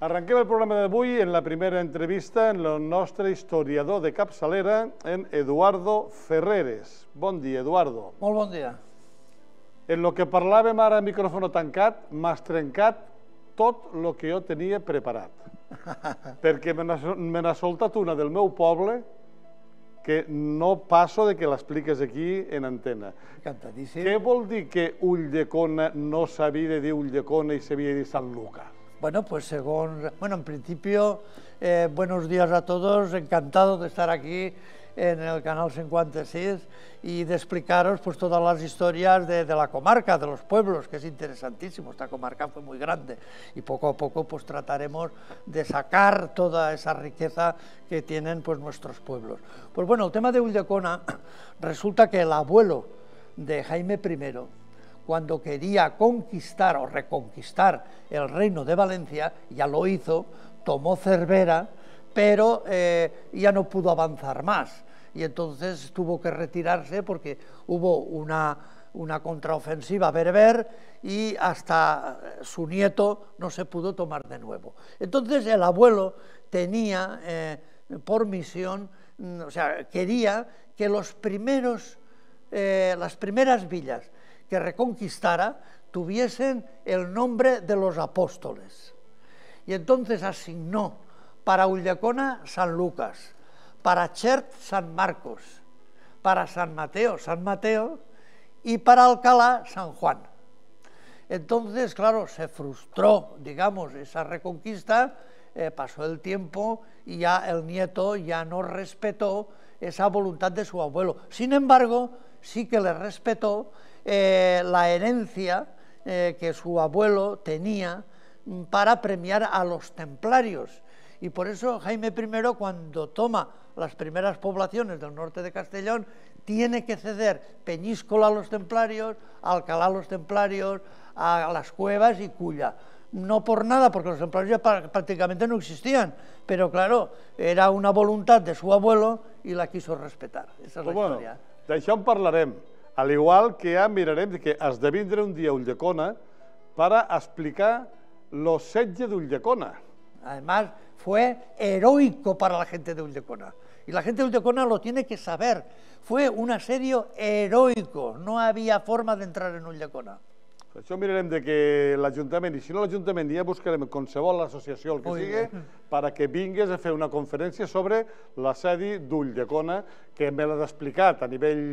Arrenquem el programa d'avui en la primera entrevista amb el nostre historiador de capçalera, en Eduardo Ferreres. Bon dia, Eduardo. Molt bon dia. En el que parlàvem ara a micròfono tancat, m'has trencat tot el que jo tenia preparat. perquè me n'ha soltat una del meu poble que no passo de que l'expliques aquí en antena. Encantadíssim. Què vol dir que Ulldecona no s'havia de dir Ulldecona i s'havia de dir Sant Lucas? Bueno, pues según... Bueno, en principio, eh, buenos días a todos. Encantado de estar aquí en el Canal 56 y de explicaros pues, todas las historias de, la comarca, de los pueblos, que es interesantísimo. Esta comarca fue muy grande y poco a poco pues, trataremos de sacar toda esa riqueza que tienen pues, nuestros pueblos. Pues bueno, el tema de Uldecona resulta que el abuelo de Jaime I, cuando quería conquistar o reconquistar el reino de Valencia, ya lo hizo, tomó Cervera, pero eh, ya no pudo avanzar más. Y entonces tuvo que retirarse porque hubo una, una contraofensiva berber y hasta eh, su nieto no se pudo tomar de nuevo. Entonces el abuelo tenía eh, por misión, mm, o sea, quería que los primeros, las primeras villas que reconquistara tuviesen el nombre de los apóstoles. Y entonces asignó para Ullacona San Lucas, para Chert San Marcos, para San Mateo San Mateo y para Alcalá San Juan. Entonces, claro, se frustró, digamos, esa reconquista, eh, pasó el tiempo y ya el nieto ya no respetó esa voluntad de su abuelo. Sin embargo, sí que le respetó eh, la herencia eh, que su abuelo tenía para premiar a los templarios. Y por eso Jaime I, cuando toma las primeras poblaciones del norte de Castellón, tiene que ceder Peñíscola a los templarios, Alcalá a los templarios, a las cuevas y Culla. No por nada, porque los templarios ya prácticamente no existían, pero claro, era una voluntad de su abuelo y la quiso respetar. Esa pues bueno, al igual que ja mirarem que de vindre un día a Ulldecona para explicar los setge de Además, fue heroico para la gente de Ulldecona. Y la gente de Ulldecona lo tiene que saber. Fue un asedio heroico. No había forma de entrar en Ulldecona. Això mirarem de que l'Ajuntament, i si no l'Ajuntament, ja buscarem qualsevol associació, el que sigui, perquè vingues a fer una conferència sobre la sedi d'Ull de Cona, que me l'has explicat a nivell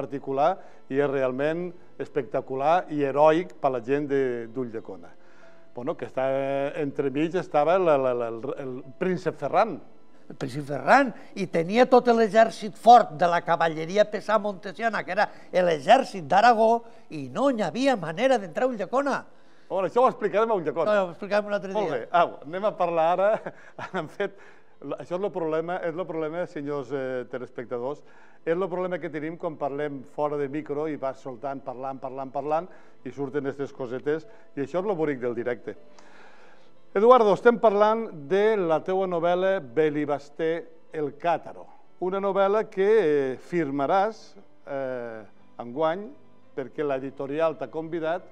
particular i és realment espectacular i heroic per la gent d'Ull de, Cona. Bueno, que eh, entremig estava el príncep Ferran, el príncip Ferran, i tenia tot l'exèrcit fort de la cavalleria pesada montesiana, que era l'exèrcit d'Aragó, i no hi havia manera d'entrar a Ullacona. Bueno, això ho explicarem a Ullacona. No, ho explicarem un altre dia. Molt bé, au, anem a parlar ara, han fet... Això és el problema, és el problema, senyors eh, telespectadors, és el problema que tenim quan parlem fora de micro i vas soltant, parlant, parlant, parlant, i surten aquestes cosetes, i això és el bonic del directe. Eduardo, estem parlant de la teua novel·la Belibaster el Càtaro, una novel·la que eh, firmaràs eh, guany perquè l'editorial t'ha convidat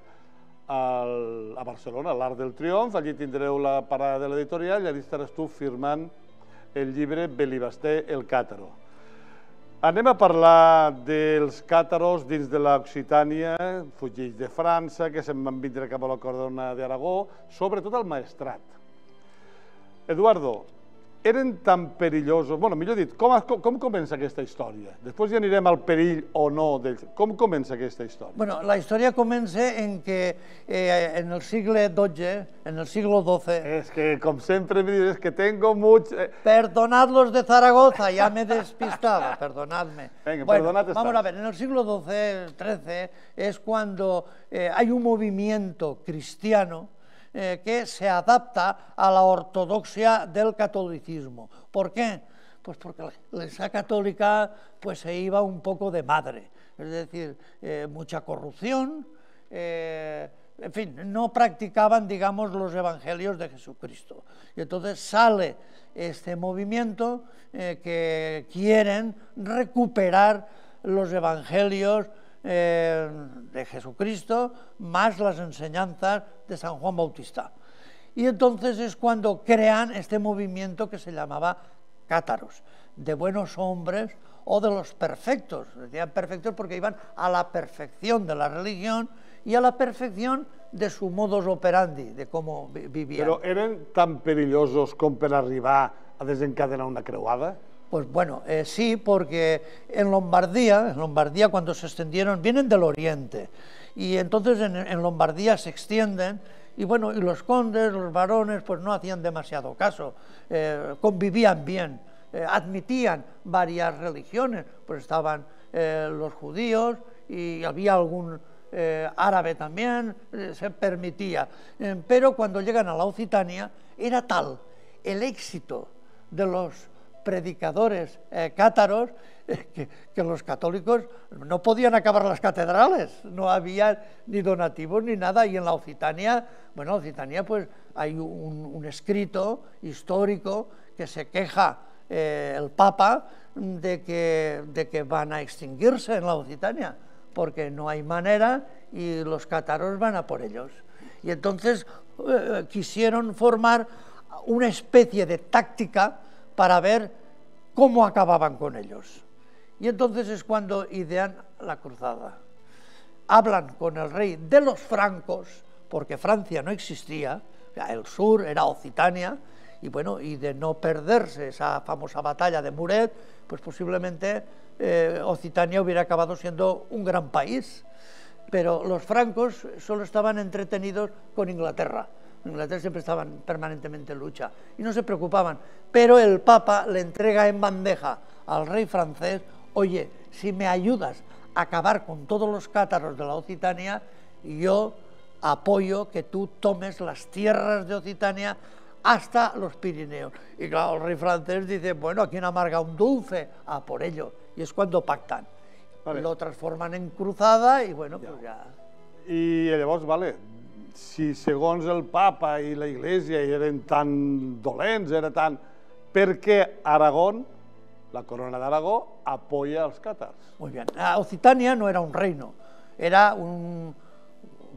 al, a Barcelona, a l'Art del Triomf, allí tindreu la parada de l'editorial i allà estaràs tu firmant el llibre Belibaster el Càtaro. Anem a parlar dels càtaros dins de l'Occitània, fugits de França, que se'n van vindre cap a la Cordona d'Aragó, sobretot al maestrat. Eduardo, eren tan perillosos, bueno, mejor dit, ¿cómo comienza que comença aquesta història? Després ja anirem al perill o no, ¿Cómo com comença aquesta història? Bueno, la historia comienza en que eh, en el segle XII, en el siglo XII... es que, como siempre me em que tengo eh, Perdonad los de Zaragoza, ya me despistado, perdonadme. bueno, Vamos a ver, en el siglo XII, XIII, es cuando eh, hay un movimiento cristiano eh, que se adapta a la ortodoxia del catolicismo. ¿Por qué? Pues porque la Iglesia católica pues, se iba un poco de madre, es decir, eh, mucha corrupción, eh, en fin, no practicaban, digamos, los evangelios de Jesucristo. Y entonces sale este movimiento que quieren recuperar los evangelios eh, de Jesucristo más las enseñanzas de San Juan Bautista. Y entonces es cuando crean este movimiento que se llamaba cátaros, de buenos hombres o de los perfectos. Decían perfectos porque iban a la perfección de la religión y a la perfección de su modus operandi, de cómo vivían. ¿Pero eran tan perillosos como para arribar a desencadenar una creuada? Pues bueno, eh, sí, porque en Lombardía, en Lombardía cuando se extendieron, vienen del oriente, y entonces en, Lombardía se extienden, y bueno, y los condes, los varones, pues no hacían demasiado caso, eh, convivían bien, eh, admitían varias religiones, pues estaban los judíos y había algún árabe también, se permitía, pero cuando llegan a la Occitania era tal el éxito de los predicadores eh, cátaros eh, que, los católicos no podían acabar las catedrales, no había ni donativos ni nada, y en la Occitania, bueno, Occitania pues hay un, escrito histórico que se queja eh, el Papa de que, de que van a extinguirse en la Occitania, porque no hay manera y los cátaros van a por ellos. Y entonces quisieron formar una especie de táctica para ver cómo acababan con ellos. Y entonces es cuando idean la cruzada. Hablan con el rey de los francos, porque Francia no existía, el sur era Occitania, y bueno, y de no perderse esa famosa batalla de Muret, pues posiblemente eh, Occitania hubiera acabado siendo un gran país. Pero los francos solo estaban entretenidos con Inglaterra. Inglaterra siempre estaban permanentemente en lucha y no se preocupaban. Pero el Papa le entrega en bandeja al rey francés, oye, si me ayudas a acabar con todos los cátaros de la Occitania, yo apoyo que tú tomes las tierras de Occitania hasta los Pirineos. Y claro, el rey francés dice, bueno, aquí quién amarga un dulce? A ah, por ello. Y es cuando pactan. Lo transforman en cruzada y bueno, pues ya... Y vos, vale, si segons el papa i la iglesia eren tan dolents, era tan... Per què Aragón, la corona d'Aragó, apoya els càtars? Muy bien. Occitania no era un reino, era un,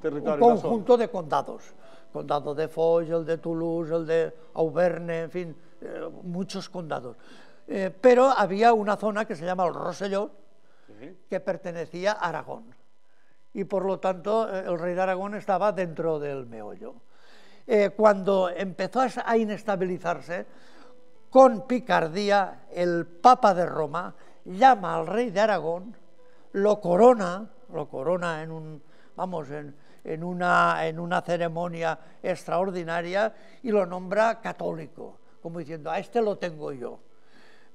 un conjunto de condados. Condado de Foix, el de Toulouse, el de Auvergne, en fin, eh, muchos condados. Eh, pero había una zona que se llama el Rosselló, sí. que pertenecía a Aragón. y por lo tanto eh, el rey de Aragón estaba dentro del meollo. Eh, cuando empezó a inestabilizarse, con picardía el Papa de Roma llama al rey de Aragón, lo corona, lo corona en un, vamos, en una ceremonia extraordinaria y lo nombra católico, como diciendo, a este lo tengo yo.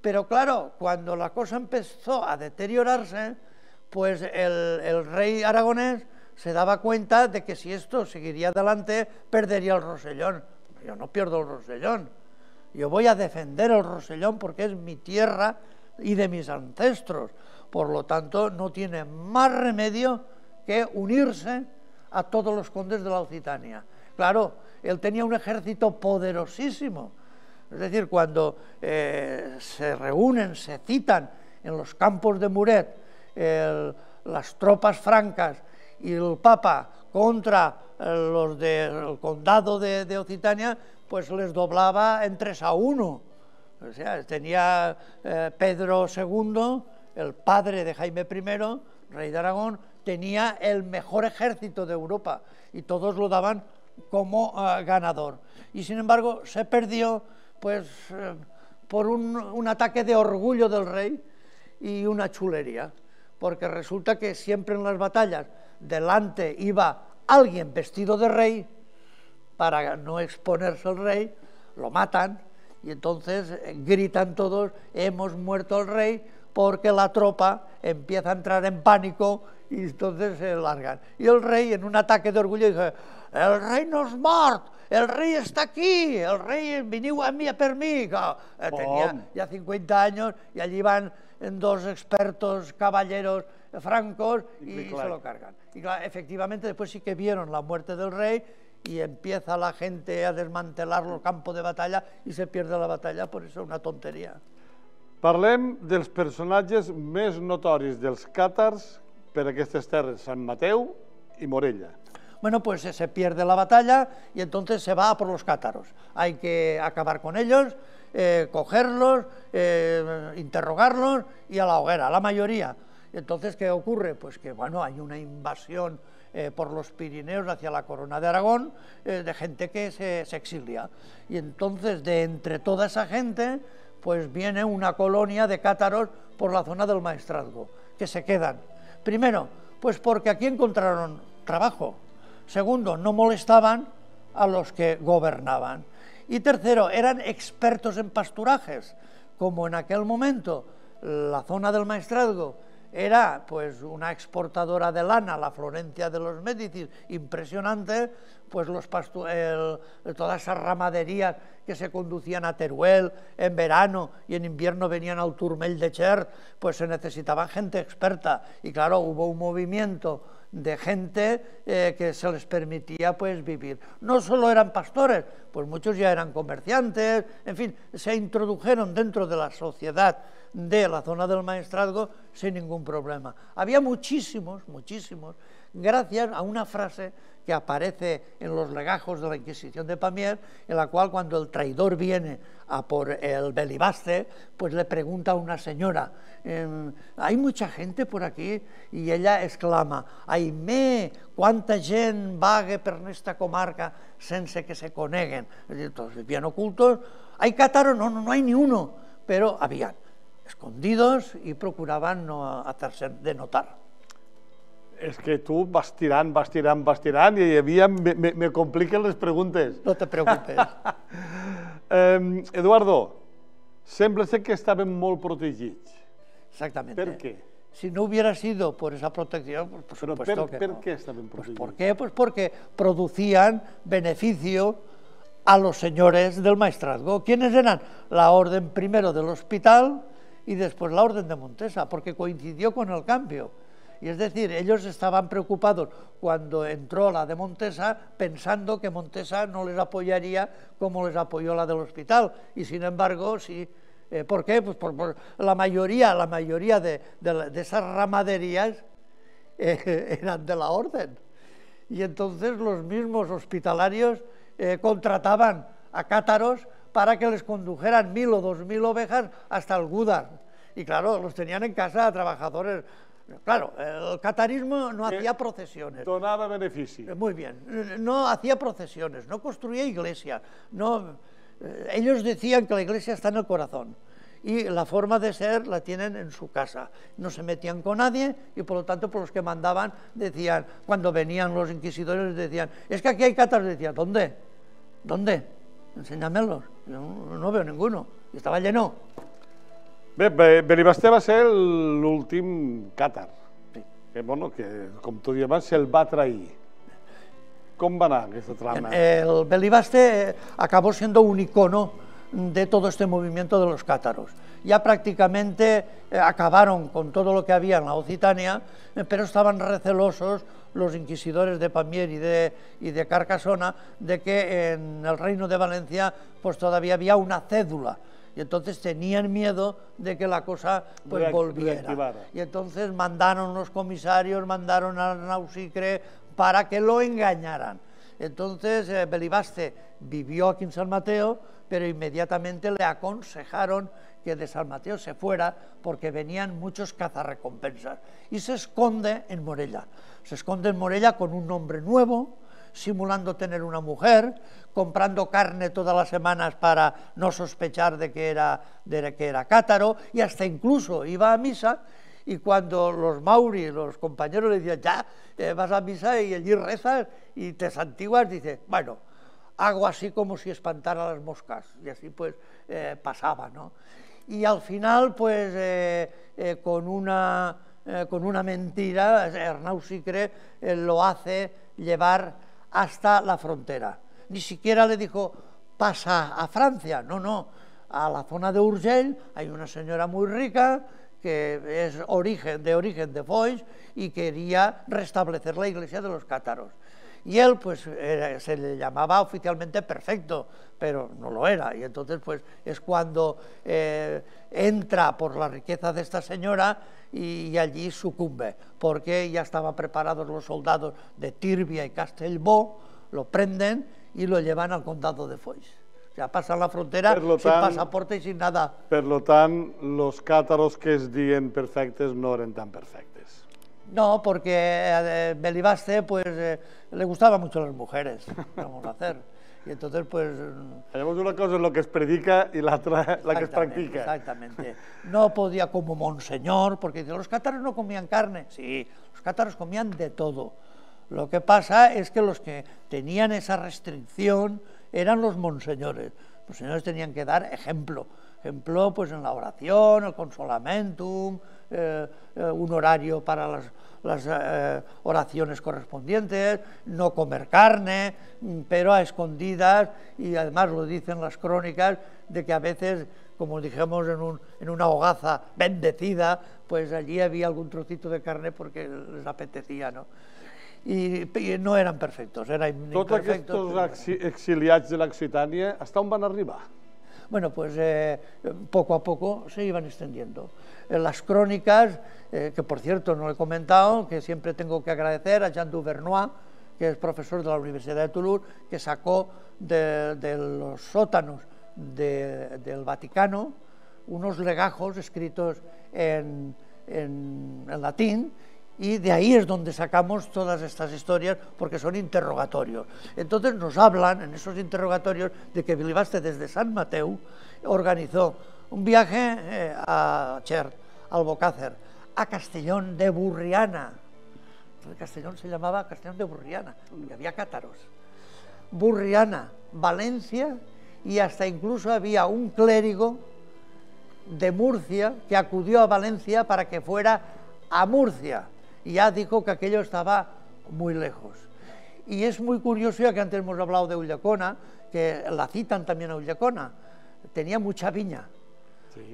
Pero claro, cuando la cosa empezó a deteriorarse, pues el, rey aragonés se daba cuenta de que si esto seguiría adelante, perdería el Rosellón. Yo no pierdo el Rosellón. Yo voy a defender el Rosellón porque es mi tierra y de mis ancestros. Por lo tanto, no tiene más remedio que unirse a todos los condes de la Occitania. Claro, él tenía un ejército poderosísimo. Es decir, cuando eh, se reúnen, se citan en los campos de Muret las tropas francas y el Papa contra eh, los del condado de, de, Occitania, pues les doblaba en 3 a 1. O sea, tenía eh, Pedro II, el padre de Jaime I, rey de Aragón, tenía el mejor ejército de Europa y todos lo daban como eh, ganador. Y sin embargo se perdió pues, por un ataque de orgullo del rey y una chulería porque resulta que siempre en las batallas delante iba alguien vestido de rey, para no exponerse al rey, lo matan y entonces eh, gritan todos, hemos muerto al rey, porque la tropa empieza a entrar en pánico y entonces se largan. Y el rey, en un ataque de orgullo, dice, el rey no es muerto el rey está aquí, el rey vino a mí a por eh, tenía ya ya 50 años y allí van en dos expertos caballeros francos y, y se lo cargan. Y claro, efectivamente después sí que vieron la muerte del rey y empieza la gente a desmantelar los campos de batalla y se pierde la batalla, por eso es una tontería. Parlem dels personatges més notoris dels càtars per aquestes terres, Sant Mateu i Morella. Bueno, pues se pierde la batalla y entonces se va por los cátaros. Hay que acabar con ellos Eh, cogerlos, eh, interrogarlos y a la hoguera, la mayoría. Entonces, ¿qué ocurre? Pues que, bueno, hay una invasión eh, por los Pirineos hacia la corona de Aragón de gente que se, se exilia. Y entonces, de entre toda esa gente, pues viene una colonia de cátaros por la zona del maestrazgo, que se quedan. Primero, pues porque aquí encontraron trabajo. Segundo, no molestaban a los que gobernaban. Y tercero, eran expertos en pasturajes, como en aquel momento la zona del Maestrazgo era pues una exportadora de lana, la Florencia de los Médicis, impresionante, pues los todas esas ramaderías que se conducían a Teruel en verano y en invierno venían al Turmel de Cher, pues se necesitaba gente experta y claro, hubo un movimiento de gente eh, que se les permitía pues vivir. No solo eran pastores, pues muchos ya eran comerciantes, en fin, se introdujeron dentro de la sociedad de la zona del maestrazgo sin ningún problema. Había muchísimos, muchísimos, gracias a una frase que aparece en los legajos de la Inquisición de Pamier, en la cual cuando el traidor viene a por el belibaste, pues le pregunta a una señora, em, hay mucha gente por aquí, y ella exclama, ¡ay, me, quanta gent vague per esta comarca sense que se coneguen. Entonces vivían ocultos, ¿hay cátaros? No, no, hay ni uno, pero habían escondidos y procuraban no hacerse de notar. Es que tú bastirán, bastirán, bastirán y vas me, me, las compliquen les preguntes. No te preocupes. Em, Eduardo, siempre sé que estaban muy protegidos. Exactamente. ¿Por qué? Si no hubiera sido por esa protección, pues, por pues, ¿Por qué estaban protegidos? Pues ¿Por qué? porque producían beneficio a los señores del maestrazgo. ¿Quiénes eran? La orden primero del hospital y después la orden de Montesa, porque coincidió con el cambio y es decir, ellos estaban preocupados cuando entró la de Montesa pensando que Montesa no les apoyaría como les apoyó la del hospital. Y sin embargo, sí. Eh, ¿Por qué? Pues por, la mayoría, la mayoría de, esas ramaderías eh, eran de la orden. Y entonces los mismos hospitalarios eh, contrataban a cátaros para que les condujeran mil o dos mil ovejas hasta el Gudar. Y claro, los tenían en casa trabajadores Claro, el catarismo no eh, hacía procesiones. Donaba beneficio. Eh, muy bien, no hacía procesiones, no construía iglesia. No, eh, ellos decían que la iglesia está en el corazón y la forma de ser la tienen en su casa. No se metían con nadie y por lo tanto por los que mandaban decían, cuando venían los inquisidores decían, es que aquí hay catar, decían, ¿dónde? ¿Dónde? Enséñamelos. no, veo ninguno. Y estaba lleno. Bé, va va ser último cátar, que, bueno, que, como tu dius se'l va trair. Com va trama? El Belibaste acabó siendo un icono de todo este movimiento de los cátaros. Ya prácticamente eh, acabaron con todo lo que había en la Occitania, eh, pero estaban recelosos los inquisidores de Pamier y de, y de Carcasona de que en el reino de Valencia pues todavía había una cédula y entonces tenían miedo de que la cosa pues, volviera. Y entonces mandaron los comisarios, mandaron a Nausicre para que lo engañaran. Entonces eh, Belibaste vivió aquí en San Mateo, pero inmediatamente le aconsejaron que de San Mateo se fuera porque venían muchos cazarrecompensas. Y se esconde en Morella. Se esconde en Morella con un nombre nuevo, simulando tener una mujer, comprando carne todas las semanas para no sospechar de que era, de que era cátaro, y hasta incluso iba a misa y cuando los mauri, los compañeros le decían, ya, eh, vas a misa y allí rezas y te santiguas, dice, bueno, hago así como si espantara las moscas, y así pues eh, pasaba, ¿no? Y al final, pues, eh, con, una, con una mentira, Hernán Sicre lo hace llevar hasta la frontera. Ni siquiera le dijo, pasa a Francia, no, no, a la zona de Urgel hay una señora muy rica que es origen, de origen de Foix y quería restablecer la iglesia de los cátaros. Y él, pues, se le llamaba oficialmente perfecto, pero no lo era. Y entonces, pues, es cuando eh, entra por la riqueza de esta señora y, allí sucumbe, porque ya estaban preparados los soldados de Tirbia y Castelbó, lo prenden y lo llevan al condado de Foix. O sea, pasan la frontera sin pasaporte y sin nada. Por lo los cátaros que es dicen perfectos no eran tan perfectos. No, porque eh, Belibaste pues, eh, le gustaban mucho las mujeres, vamos a hacer. Y entonces, pues... Tenemos mm, una cosa en lo que es predica y la, otra, la que es practica. Exactamente. No podía como monseñor, porque los cátaros no comían carne. Sí, los cátaros comían de todo. Lo que pasa es que los que tenían esa restricción eran los monseñores. Los señores tenían que dar ejemplo. Ejemplo, pues en la oración, el consolamentum, eh, eh, un horario para las, eh, oraciones correspondientes, no comer carne, mm, pero a escondidas, y además lo dicen las crónicas, de que a veces, como dijimos en, una hogaza bendecida, pues allí había algún trocito de carne porque les apetecía, ¿no? Y no eran perfectos, eran imperfectos. ¿Todos estos exiliados de Occitania hasta un van arribar? bueno, pues eh, poco a poco se iban extendiendo. Eh, las crónicas, eh, que por cierto no he comentado, que siempre tengo que agradecer a Jean Duvernois, que es profesor de la Universidad de Toulouse, que sacó de, los sótanos del Vaticano unos legajos escritos en latín y de ahí es donde sacamos todas estas historias porque son interrogatorios. Entonces nos hablan en esos interrogatorios de que Bilibaste desde San Mateo organizó un viaje eh, a Cher, al Bocácer, a Castellón de Burriana. El Castellón se llamaba Castellón de Burriana, donde había cátaros. Burriana, Valencia y hasta incluso había un clérigo de Murcia que acudió a Valencia para que fuera a Murcia y ya dijo que aquello estaba muy lejos. Y es muy curioso, ya que antes hemos hablado de Ullacona, que la citan también a Ullacona, tenía mucha viña,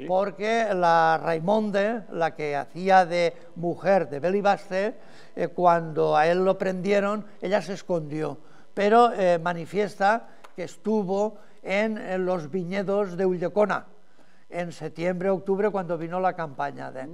porque la Raimonde, la que hacía de mujer de Belibaste, eh, cuando a él lo prendieron, ella se escondió, pero eh, manifiesta que estuvo en, eh, los viñedos de Ullacona en septiembre, octubre, cuando vino la campaña. De,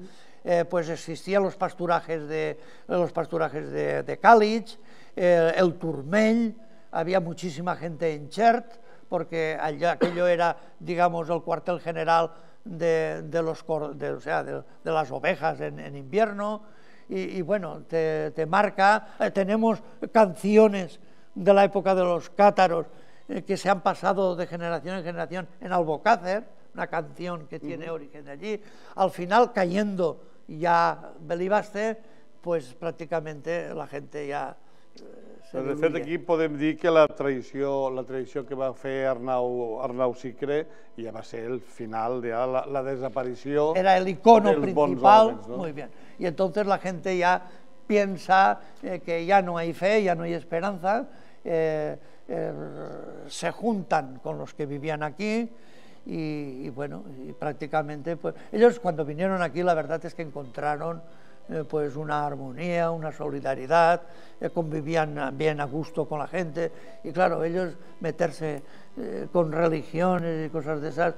eh, pues existían los pasturajes de, los pasturajes de, eh, el Turmell, había muchísima gente en Chert, porque allá aquello era, digamos, el cuartel general de, los, de, las ovejas en, invierno, y, bueno, te, marca, eh, tenemos canciones de la época de los cátaros que se han pasado de generación en generación en Albocácer, una canción que tiene origen allí, al final cayendo ya Belivaster, pues prácticamente la gente ya... Eh, se de fet, aquí podemos decir que la traición la que va fer Arnau, Arnau Sicre ya va a ser el final, de la, desaparición Era el icono principal, muy bien. Y entonces la gente ya piensa eh, que ya no hay fe, ya no hay esperanza, eh, se juntan con los que vivían aquí, y, bueno, prácticamente pues ellos cuando vinieron aquí la verdad es que encontraron eh, pues una armonía, una solidaridad, eh, convivían bien a gusto con la gente y claro, ellos meterse eh, con religiones y cosas de esas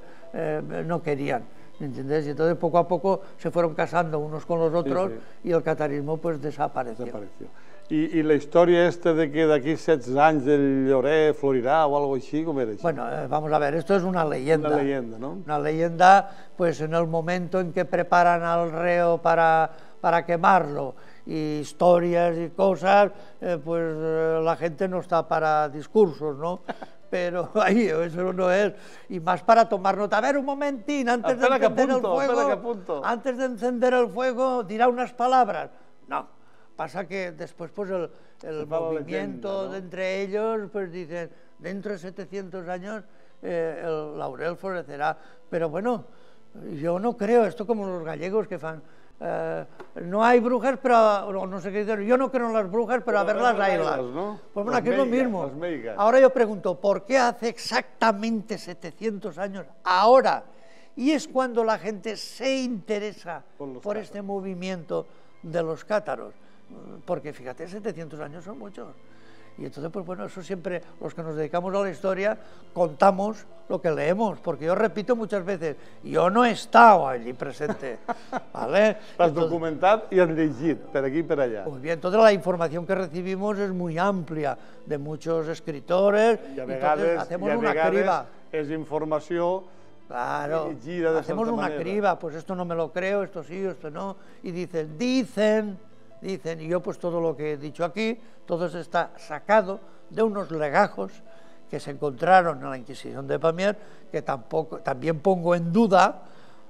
no querían. ¿Entendés? Y entonces poco a poco se fueron casando unos con los otros y el catarismo pues desapareció. Y, la historia esta de que de aquí sets anys el lloré florirá o algo así, ¿cómo era? Bueno, eh, vamos a ver, esto es una leyenda. Una leyenda, ¿no? Una leyenda, pues en el momento en que preparan al reo para, para quemarlo, y historias y cosas, eh, pues eh, la gente no está para discursos, ¿no? Pero ahí eso no es. Y más para tomar nota. A ver, un momentín, antes de encender el fuego... Antes de encender el fuego, dirá unas palabras. No, Pasa que después pues el, movimiento de entre ellos, pues dicen, dentro de 700 años eh, el laurel florecerá. Pero bueno, yo no creo, esto como los gallegos que fan... Eh, no hay brujas, pero no, sé qué decir. Yo no creo en las brujas, pero, a verlas las. Pues bueno, aquí lo mismo. Ahora yo pregunto, ¿por qué hace exactamente 700 años ahora? Y es cuando la gente se interesa por este movimiento de los cátaros porque fíjate, 700 años son muchos. Y entonces, pues bueno, eso siempre, los que nos dedicamos a la historia, contamos lo que leemos, porque yo repito muchas veces, yo no he estado allí presente, ¿vale? Las documentar y el por aquí y por allá. Muy pues bien, toda la información que recibimos es muy amplia, de muchos escritores, y a veces hacemos una criba. es información Claro, hacemos una criba, pues esto no me lo creo, esto sí, esto no, y dicen, dicen dicen, y yo pues todo lo que he dicho aquí, todo está sacado de unos legajos que se encontraron en la Inquisición de Pamier, que tampoco, también pongo en duda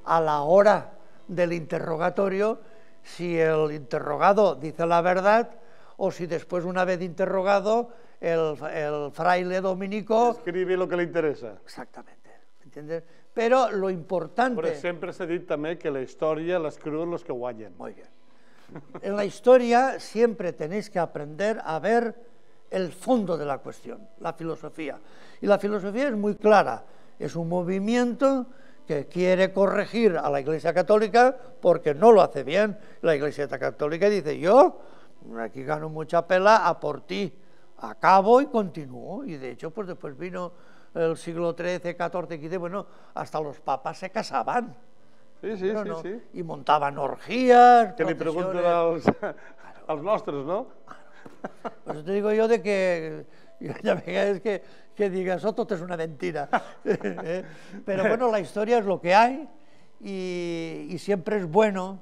a la hora del interrogatorio si el interrogado dice la verdad o si después, una vez interrogado, el, fraile dominico... Escribe lo que le interesa. Exactamente, ¿entiendes? Pero lo importante... Pero siempre se dictame también que la historia las escriben los que guayen Muy bien. En la historia siempre tenéis que aprender a ver el fondo de la cuestión, la filosofía. Y la filosofía es muy clara, es un movimiento que quiere corregir a la Iglesia Católica porque no lo hace bien. La Iglesia Católica dice, yo aquí gano mucha pela, a por ti, acabo y continúo. Y de hecho, pues después vino el siglo XIII, XIV, XV, bueno, hasta los papas se casaban y montaban orgías sí, Que me pregunten a los nuestros, no? Pues te digo yo de que ya que, que digas, otro es una mentira. ¿Eh? Pero bueno, la historia es lo que hay y, y siempre es bueno,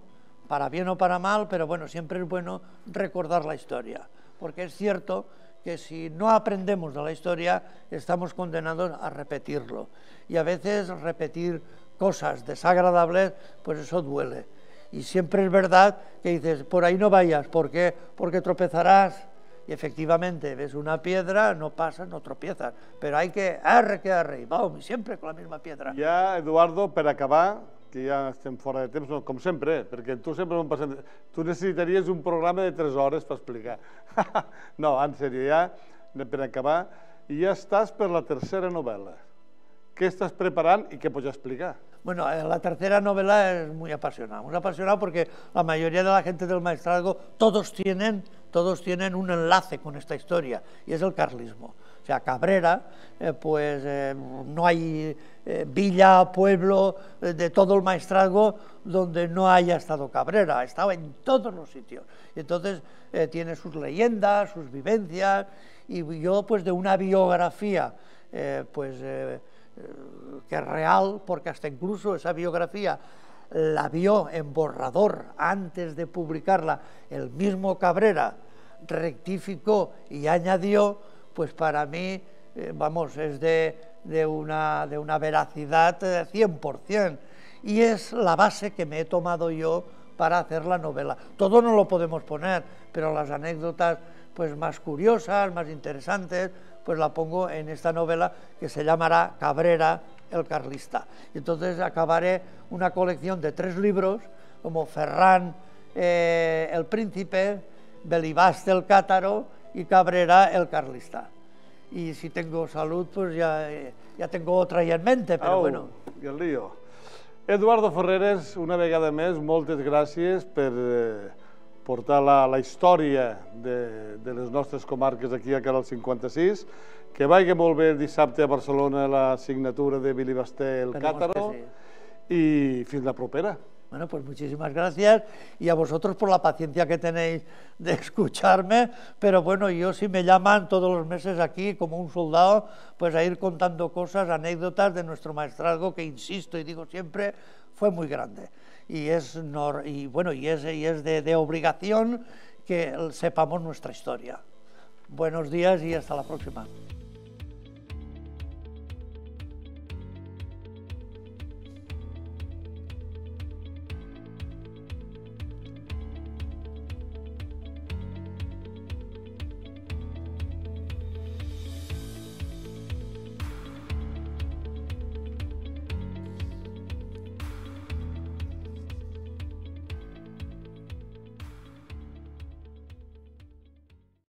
para bien o para mal, pero bueno, siempre es bueno recordar la historia, porque es cierto que si no aprendemos de la historia estamos condenados a repetirlo. Y a veces repetir cosas desagradables, pues eso duele. Y siempre es verdad que dices, por ahí no vayas, ¿por qué? Porque tropezarás. Y efectivamente, ves una piedra, no pasas, no tropiezas. Pero hay que arre que arre, y vamos, siempre con la misma piedra. ya Eduardo, para acabar, que ya estén fuera de tiempo como siempre porque tú siempre vas no eh, tú un programa de tres horas para explicar. no, en serio ya y acabar, ya estás por la tercera novela ¿Qué estás preparando y qué puedes explicar? Bueno, eh, la tercera novela es muy apasionada, muy apasionada porque la mayoría de la gente del maestrazgo, todos tienen, todos tienen un enlace con esta historia y es el carlismo. O sea, Cabrera, eh, pues eh, no hay villa, pueblo de todo el maestrazgo donde no haya estado Cabrera, estaba en todos los sitios. Y entonces tiene sus leyendas, sus vivencias, y yo pues de una biografía, pues eh, que es real, porque hasta incluso esa biografía la vio en borrador antes de publicarla, el mismo Cabrera rectificó y añadió, pues para mí, eh, vamos, es de, de, una, de una veracidad 100%, eh, y es la base que me he tomado yo para hacer la novela. Todo no lo podemos poner, pero las anécdotas pues más curiosas, más interesantes, pues la pongo en esta novela que se llamará Cabrera el Carlista. Entonces acabaré una colección de tres libros, como Ferrán eh, el Príncipe, Belibaste el Cátaro y Cabrera el Carlista. Y si tengo salud, pues ya, eh, ya tengo otra ahí en mente, pero Au, bueno. lío. Eduardo Ferreres, una de más, moltes gracias por... Eh, portar la, historia de, los nuestros nostres comarques aquí a Canal 56, que vaya a bé el dissabte a Barcelona la asignatura de Billy Basté el Cátaro y fins propera. Bueno, pues muchísimas gracias y a vosotros por la paciencia que tenéis de escucharme, pero bueno, yo si me llaman todos los meses aquí como un soldado, pues a ir contando cosas, anécdotas de nuestro maestrazgo que, insisto y digo siempre, fue muy grande y es, y bueno, y es, y es de, de obligación que sepamos nuestra historia. Buenos días y hasta la próxima.